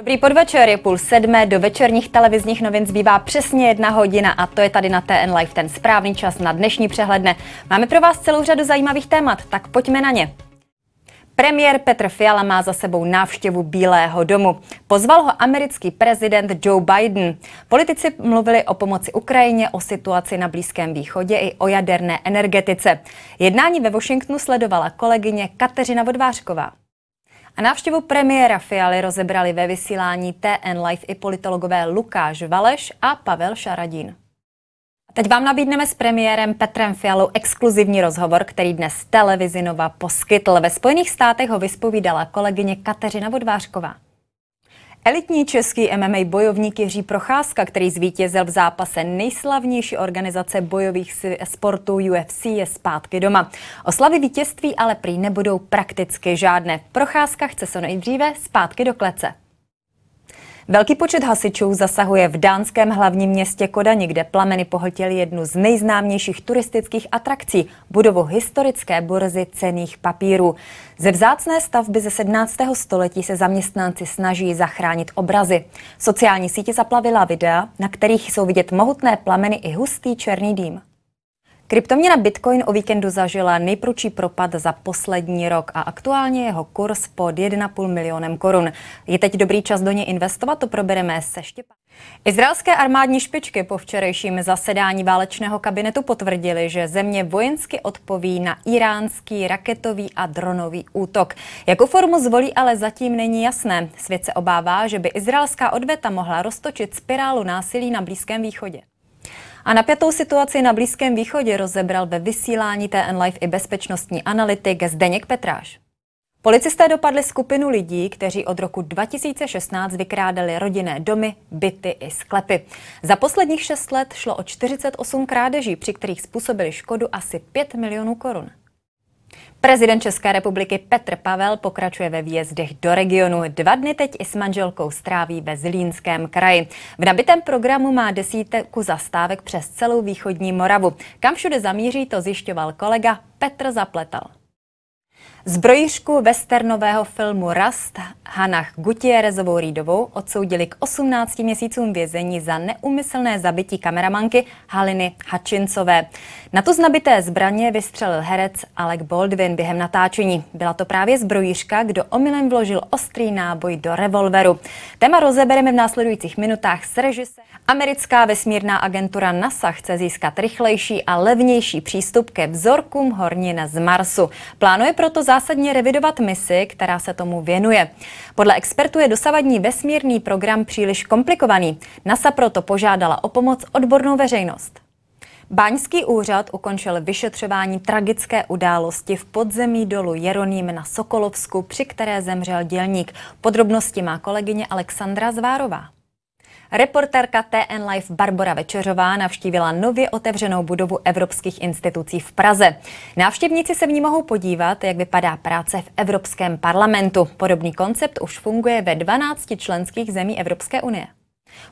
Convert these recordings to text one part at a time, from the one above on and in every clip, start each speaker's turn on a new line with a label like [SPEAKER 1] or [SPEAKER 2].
[SPEAKER 1] Dobrý podvečer, je půl sedmé, do večerních televizních novin zbývá přesně jedna hodina a to je tady na TN Live ten správný čas na dnešní přehledne. Máme pro vás celou řadu zajímavých témat, tak pojďme na ně. Premiér Petr Fiala má za sebou návštěvu Bílého domu. Pozval ho americký prezident Joe Biden. Politici mluvili o pomoci Ukrajině, o situaci na Blízkém východě i o jaderné energetice. Jednání ve Washingtonu sledovala kolegyně Kateřina Vodvářková. A návštěvu premiéra Fialy rozebrali ve vysílání TN Live i politologové Lukáš Valeš a Pavel Šaradín. Teď vám nabídneme s premiérem Petrem Fialou exkluzivní rozhovor, který dnes televizinova Nova poskytl. Ve Spojených státech ho vyspovídala kolegyně Kateřina Vodvářková. Elitní český MMA bojovník Jiří Procházka, který zvítězil v zápase nejslavnější organizace bojových sportů UFC, je zpátky doma. Oslavy vítězství ale prý nebudou prakticky žádné. Procházka chce se nejdříve zpátky do klece. Velký počet hasičů zasahuje v dánském hlavním městě Kodani, kde plameny pohltily jednu z nejznámějších turistických atrakcí, budovu historické burzy cených papírů. Ze vzácné stavby ze 17. století se zaměstnanci snaží zachránit obrazy. Sociální sítě zaplavila videa, na kterých jsou vidět mohutné plameny i hustý černý dým. Kryptoměna Bitcoin o víkendu zažila nejprudší propad za poslední rok a aktuálně jeho kurz pod 1,5 milionem korun. Je teď dobrý čas do něj investovat, to probereme se Štěpánem. Izraelské armádní špičky po včerejším zasedání válečného kabinetu potvrdili, že země vojensky odpoví na iránský raketový a dronový útok. Jakou formu zvolí, ale zatím není jasné. Svět se obává, že by izraelská odveta mohla roztočit spirálu násilí na Blízkém východě. A napětou situaci na Blízkém východě rozebral ve vysílání TN Live i bezpečnostní analytik Zdeněk Petráš. Policisté dopadli skupinu lidí, kteří od roku 2016 vykrádali rodinné domy, byty i sklepy. Za posledních šest let šlo o 48 krádeží, při kterých způsobili škodu asi 5 milionů korun. Prezident České republiky Petr Pavel pokračuje ve výjezdech do regionu. Dva dny teď i s manželkou stráví ve Zlínském kraji. V nabitém programu má desítku zastávek přes celou východní Moravu. Kam všude zamíří, to zjišťoval kolega Petr Zapletal. Zbrojišku westernového filmu Rast Hanach Gutierrezovou Rídovou odsoudili k 18 měsícům vězení za neumyslné zabití kameramanky Haliny Hačincové. Na to z nabité zbraně vystřelil herec Alec Baldwin během natáčení. Byla to právě zbrojiška, kdo omylem vložil ostrý náboj do revolveru. Téma rozebereme v následujících minutách s režisérem. Americká vesmírná agentura NASA chce získat rychlejší a levnější přístup ke vzorkům hornin z Marsu. Plánuje proto zásadně revidovat misi, která se tomu věnuje. Podle expertů je dosavadní vesmírný program příliš komplikovaný. NASA proto požádala o pomoc odbornou veřejnost. Báňský úřad ukončil vyšetřování tragické události v podzemí dolu Jeroným na Sokolovsku, při které zemřel dělník. Podrobnosti má kolegyně Alexandra Zvárová. Reportérka TN Live Barbara Večeřová navštívila nově otevřenou budovu evropských institucí v Praze. Návštěvníci se v ní mohou podívat, jak vypadá práce v Evropském parlamentu. Podobný koncept už funguje ve 12 členských zemí Evropské unie.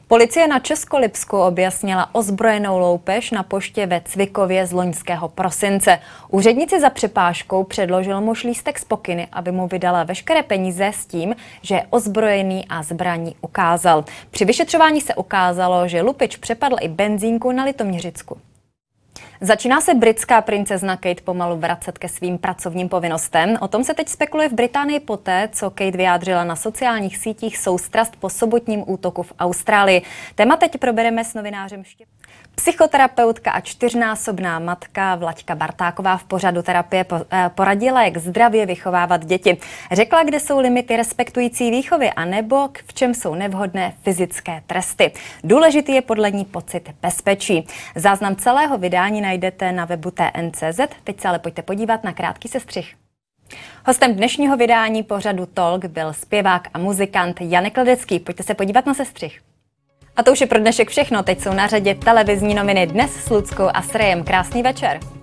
[SPEAKER 1] Policie na Českolipsku objasnila ozbrojenou loupež na poště ve Cvikově z loňského prosince. Úřednici za přepážkou předložil muž lístek z pokyny, aby mu vydala veškeré peníze s tím, že je ozbrojený a zbraní ukázal. Při vyšetřování se ukázalo, že lupič přepadl i benzínku na Litoměřicku. Začíná se britská princezna Kate pomalu vracet ke svým pracovním povinnostem. O tom se teď spekuluje v Británii poté, co Kate vyjádřila na sociálních sítích soustrast po sobotním útoku v Austrálii. Téma teď probereme s novinářem Štěp. Psychoterapeutka a čtyřnásobná matka Vlaďka Bartáková v pořadu terapie eh, poradila, jak zdravě vychovávat děti. Řekla, kde jsou limity respektující výchovy a nebo v čem jsou nevhodné fyzické tresty. Důležitý je podle ní pocit bezpečí. Záznam celého vydání najdete na webu TNCZ. Teď se ale pojďte podívat na krátký sestřih. Hostem dnešního vydání pořadu Talk byl zpěvák a muzikant Janek Ledecký. Pojďte se podívat na sestřih. A to už je pro dnešek všechno. Teď jsou na řadě televizní noviny Dnes s Luckou a Srejem. Krásný večer.